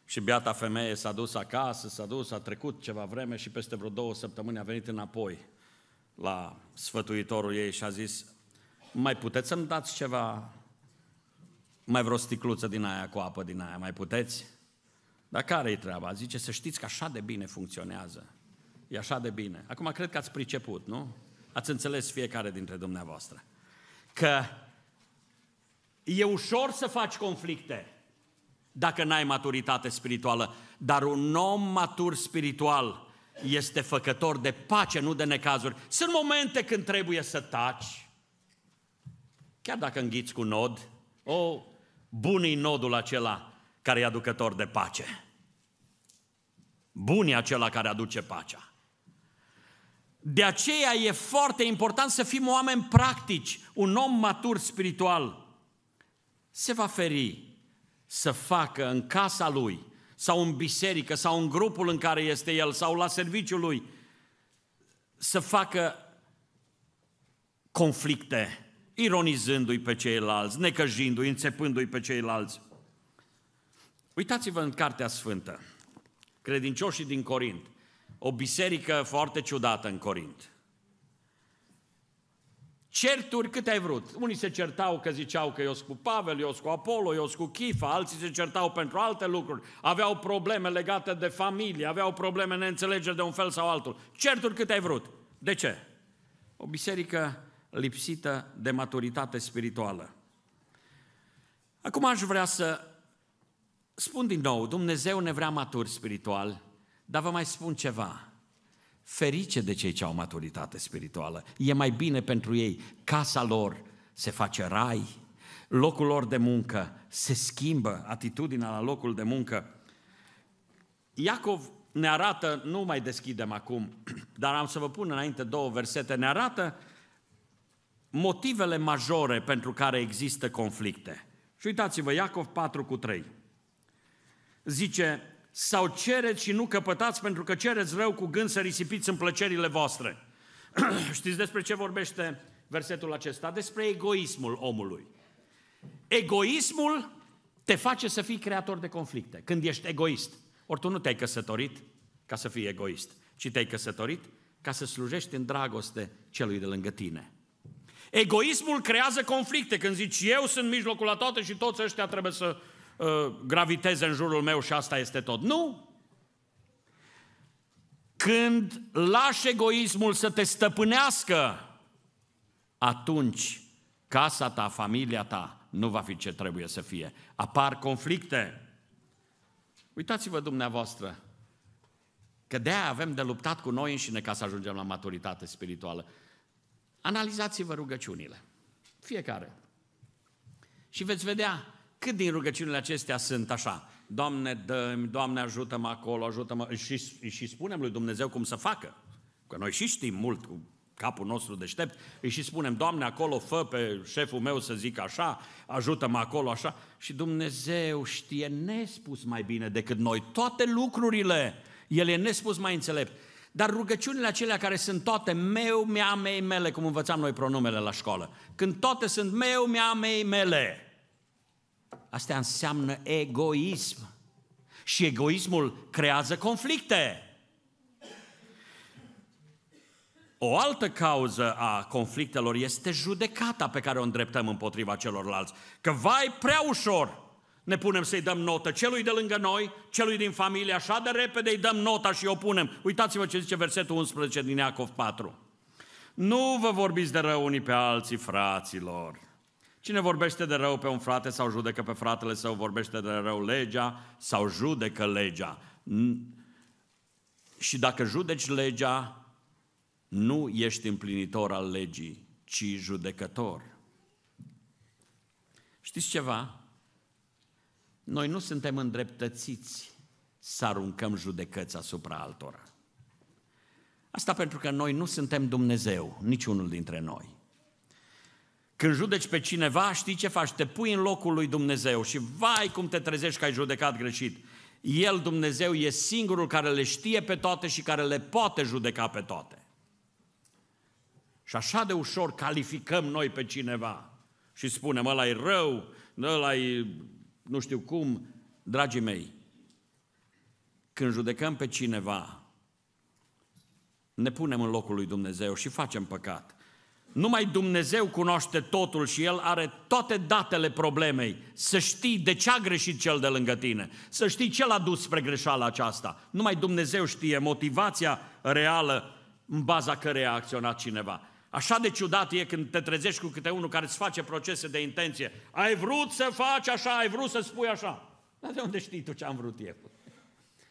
Și beata femeie s-a dus acasă, s-a dus, a trecut ceva vreme și peste vreo două săptămâni a venit înapoi la sfătuitorul ei și a zis, mai puteți să-mi dați ceva mai vreo sticluță din aia cu apă din aia, mai puteți? Dar care-i treaba? Zice, să știți că așa de bine funcționează. E așa de bine. Acum cred că ați priceput, nu? Ați înțeles fiecare dintre dumneavoastră. Că e ușor să faci conflicte dacă n-ai maturitate spirituală, dar un om matur spiritual este făcător de pace, nu de necazuri. Sunt momente când trebuie să taci, chiar dacă înghiți cu nod, o, oh, Bunii nodul acela care e aducător de pace. Bunii acela care aduce pacea. De aceea e foarte important să fim oameni practici. Un om matur spiritual se va feri să facă în casa lui sau în biserică sau în grupul în care este el sau la serviciul lui să facă conflicte ironizându-i pe ceilalți, necăjindu-i, înțepându-i pe ceilalți. Uitați-vă în Cartea Sfântă, credincioșii din Corint, o biserică foarte ciudată în Corint. Certuri câte ai vrut. Unii se certau că ziceau că eu sunt cu Pavel, eu sunt cu Apollo, eu sunt cu Chifa, alții se certau pentru alte lucruri. Aveau probleme legate de familie, aveau probleme neînțelegeri de un fel sau altul. Certuri câte ai vrut. De ce? O biserică lipsită de maturitate spirituală. Acum aș vrea să spun din nou, Dumnezeu ne vrea maturi spiritual, dar vă mai spun ceva. Ferice de cei ce au maturitate spirituală. E mai bine pentru ei. Casa lor se face rai, locul lor de muncă se schimbă, atitudinea la locul de muncă. Iacov ne arată, nu mai deschidem acum, *clears throat* dar am să vă pun înainte două versete, ne arată motivele majore pentru care există conflicte. Și uitați-vă, Iacov 4 cu 3. Zice, sau cereți și nu căpătați pentru că cereți rău cu gând să risipiți în plăcerile voastre. *clears throat* Știți despre ce vorbește versetul acesta? Despre egoismul omului. Egoismul te face să fii creator de conflicte. Când ești egoist, ori tu nu te-ai căsătorit ca să fii egoist, ci te-ai căsătorit ca să slujești în dragoste celui de lângă tine. Egoismul creează conflicte. Când zici eu sunt mijlocul la toate și toți ăștia trebuie să uh, graviteze în jurul meu și asta este tot. Nu! Când lași egoismul să te stăpânească, atunci casa ta, familia ta nu va fi ce trebuie să fie. Apar conflicte. Uitați-vă dumneavoastră că de avem de luptat cu noi înșine ca să ajungem la maturitate spirituală. Analizați-vă rugăciunile, fiecare. Și veți vedea cât din rugăciunile acestea sunt așa. Doamne, dă Doamne, ajută-mă acolo, ajută-mă. Și, și spunem lui Dumnezeu cum să facă. Că noi și știm mult cu capul nostru deștept, îi și spunem, Doamne, acolo fă pe șeful meu să zic așa, ajută-mă acolo așa. Și Dumnezeu știe nespus mai bine decât noi toate lucrurile. El e nespus mai înțelept. Dar rugăciunile acelea care sunt toate meu, mea, mei, mele, cum învățam noi pronumele la școală, când toate sunt meu, mea, mei, mele, astea înseamnă egoism. Și egoismul creează conflicte. O altă cauză a conflictelor este judecata pe care o îndreptăm împotriva celorlalți. Că vai prea ușor, ne punem să-i dăm notă celui de lângă noi, celui din familie, așa de repede îi dăm nota și o punem. Uitați-vă ce zice versetul 11 din Iacov 4. Nu vă vorbiți de rău unii pe alții, fraților. Cine vorbește de rău pe un frate sau judecă pe fratele său, vorbește de rău legea sau judecă legea. Și dacă judeci legea, nu ești împlinitor al legii, ci judecător. Știți ceva? Noi nu suntem îndreptățiți să aruncăm judecăți asupra altora. Asta pentru că noi nu suntem Dumnezeu, niciunul dintre noi. Când judeci pe cineva, știi ce faci? Te pui în locul lui Dumnezeu și vai cum te trezești că ai judecat greșit. El, Dumnezeu, e singurul care le știe pe toate și care le poate judeca pe toate. Și așa de ușor calificăm noi pe cineva și spunem, ăla e rău, ăla e nu știu cum, dragii mei, când judecăm pe cineva, ne punem în locul lui Dumnezeu și facem păcat. Numai Dumnezeu cunoaște totul și El are toate datele problemei. Să știi de ce a greșit cel de lângă tine, să știi ce l-a dus spre greșeala aceasta. Numai Dumnezeu știe motivația reală în baza căreia a acționat cineva. Așa de ciudat e când te trezești cu câte unul care îți face procese de intenție. Ai vrut să faci așa, ai vrut să spui așa. Dar de unde știi tu ce am vrut eu?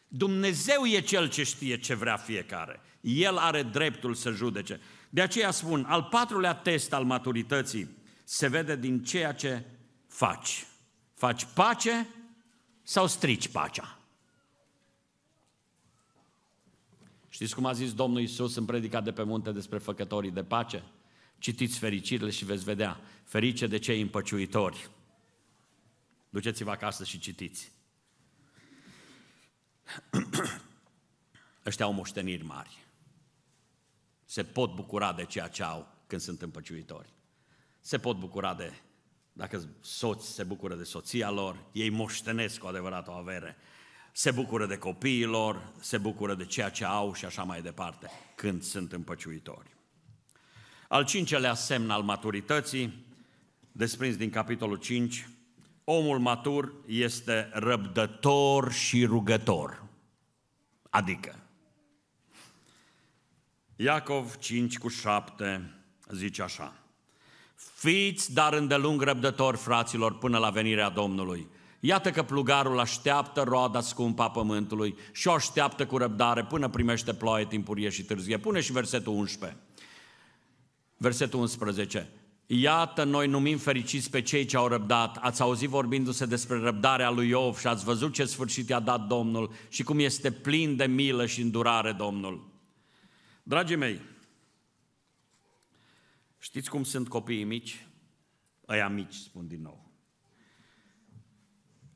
Dumnezeu e Cel ce știe ce vrea fiecare. El are dreptul să judece. De aceea spun, al patrulea test al maturității se vede din ceea ce faci. Faci pace sau strici pacea? Știți cum a zis Domnul Isus în predica de pe munte despre făcătorii de pace? Citiți fericirile și veți vedea. Ferice de cei împăciuitori. Duceți-vă acasă și citiți. Ăștia au moșteniri mari. Se pot bucura de ceea ce au când sunt împăciuitori. Se pot bucura de, dacă soți se bucură de soția lor, ei moștenesc cu adevărat o avere se bucură de copiilor, se bucură de ceea ce au și așa mai departe, când sunt împăciuitori. Al cincelea semn al maturității, desprins din capitolul 5, omul matur este răbdător și rugător. Adică, Iacov 5 cu 7 zice așa, Fiți dar îndelung răbdători, fraților, până la venirea Domnului, Iată că plugarul așteaptă roada scumpă a pământului și o așteaptă cu răbdare până primește ploaie timpurie și târzie. Pune și versetul 11. Versetul 11. Iată, noi numim fericiți pe cei ce au răbdat. Ați auzit vorbindu-se despre răbdarea lui Iov și ați văzut ce sfârșit i-a dat Domnul și cum este plin de milă și îndurare Domnul. Dragii mei, știți cum sunt copiii mici? Ăia mici, spun din nou.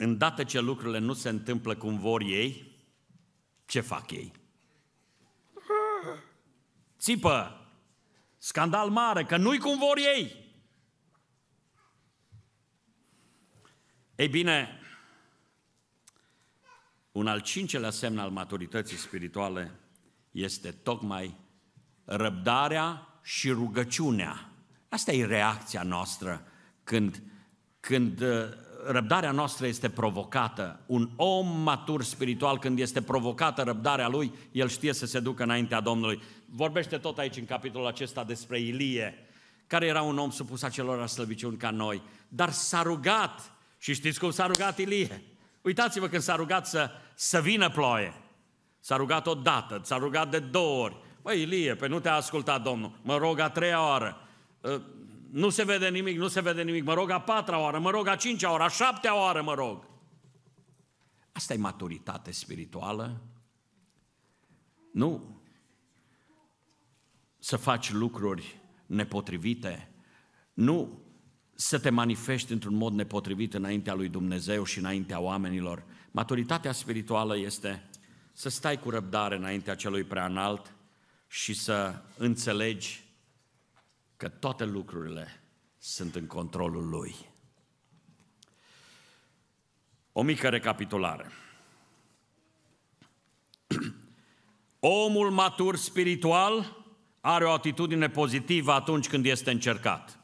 Îndată ce lucrurile nu se întâmplă cum vor ei, ce fac ei? Țipă! Scandal mare, că nu-i cum vor ei! Ei bine, un al cincelea semn al maturității spirituale este tocmai răbdarea și rugăciunea. Asta e reacția noastră când, când răbdarea noastră este provocată. Un om matur spiritual, când este provocată răbdarea lui, el știe să se ducă înaintea Domnului. Vorbește tot aici în capitolul acesta despre Ilie, care era un om supus acelor slăbiciuni ca noi, dar s-a rugat. Și știți cum s-a rugat Ilie? Uitați-vă când s-a rugat să, să vină ploaie. S-a rugat o dată, s-a rugat de două ori. Băi, Ilie, pe nu te-a ascultat Domnul. Mă rog a treia oară ă, nu se vede nimic, nu se vede nimic, mă rog a patra oară, mă rog a cincea oară, a șaptea oară, mă rog. Asta e maturitate spirituală. Nu să faci lucruri nepotrivite, nu să te manifesti într-un mod nepotrivit înaintea lui Dumnezeu și înaintea oamenilor. Maturitatea spirituală este să stai cu răbdare înaintea celui preanalt și să înțelegi că toate lucrurile sunt în controlul Lui. O mică recapitulare. *clears throat* Omul matur spiritual are o atitudine pozitivă atunci când este încercat.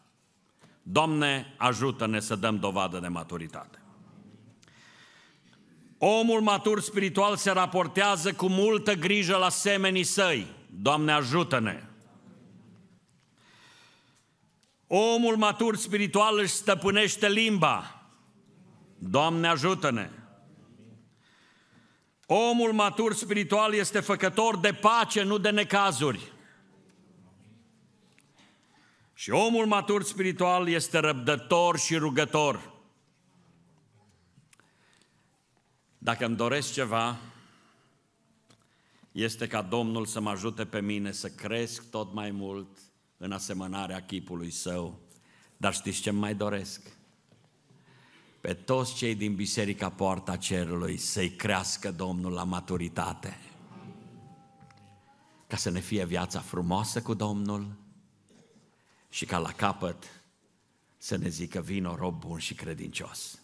Doamne, ajută-ne să dăm dovadă de maturitate. Omul matur spiritual se raportează cu multă grijă la semenii săi. Doamne, ajută-ne! Omul matur spiritual își stăpânește limba. Doamne ajută-ne! Omul matur spiritual este făcător de pace, nu de necazuri. Și omul matur spiritual este răbdător și rugător. Dacă îmi doresc ceva, este ca Domnul să mă ajute pe mine să cresc tot mai mult – în asemănarea chipului său. Dar știți ce mai doresc? Pe toți cei din Biserica Poarta Cerului să-i crească Domnul la maturitate. Ca să ne fie viața frumoasă cu Domnul și ca la capăt să ne zică vino rob bun și credincios.